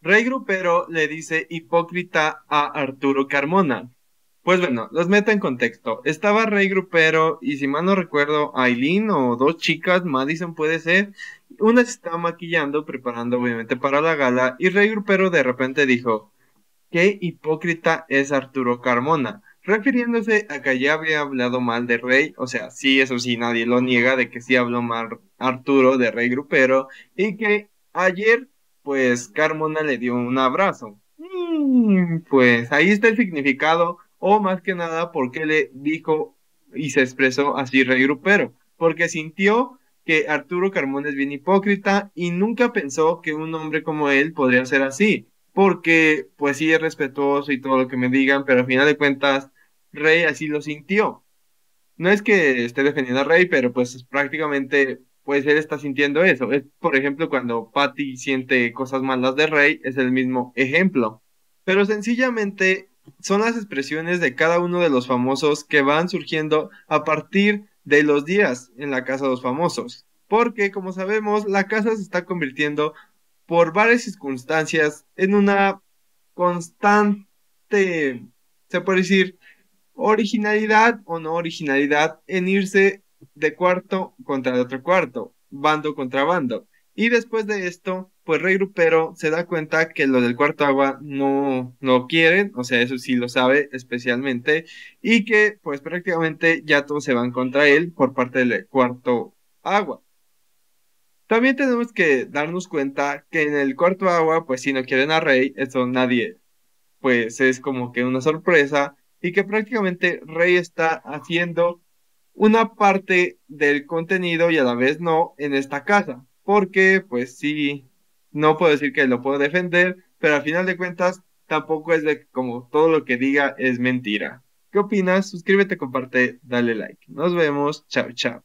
Rey Grupero le dice hipócrita a Arturo Carmona. Pues bueno, los meto en contexto. Estaba Rey Grupero y si mal no recuerdo, Aileen o dos chicas, Madison puede ser. Una se estaba maquillando, preparando obviamente para la gala y Rey Grupero de repente dijo, qué hipócrita es Arturo Carmona. Refiriéndose a que ya había hablado mal de Rey, o sea, sí, eso sí, nadie lo niega de que sí habló mal Arturo de Rey Grupero y que ayer pues Carmona le dio un abrazo. Mm, pues ahí está el significado, o más que nada, porque le dijo y se expresó así Rey Grupero, porque sintió que Arturo Carmona es bien hipócrita y nunca pensó que un hombre como él podría ser así, porque pues sí es respetuoso y todo lo que me digan, pero al final de cuentas Rey así lo sintió. No es que esté defendiendo a Rey, pero pues prácticamente pues él está sintiendo eso. Es, por ejemplo, cuando Patty siente cosas malas de Rey, es el mismo ejemplo. Pero sencillamente son las expresiones de cada uno de los famosos que van surgiendo a partir de los días en la casa de los famosos. Porque, como sabemos, la casa se está convirtiendo por varias circunstancias en una constante, se puede decir, originalidad o no originalidad en irse de cuarto contra el otro cuarto, bando contra bando. Y después de esto, pues Rey Grupero se da cuenta que lo del cuarto agua no no quieren, o sea, eso sí lo sabe especialmente, y que pues prácticamente ya todos se van contra él por parte del cuarto agua. También tenemos que darnos cuenta que en el cuarto agua, pues si no quieren a Rey, eso nadie, pues es como que una sorpresa, y que prácticamente Rey está haciendo una parte del contenido y a la vez no en esta casa, porque pues sí, no puedo decir que lo puedo defender, pero al final de cuentas tampoco es de como todo lo que diga es mentira. ¿Qué opinas? Suscríbete, comparte, dale like. Nos vemos, chao, chao.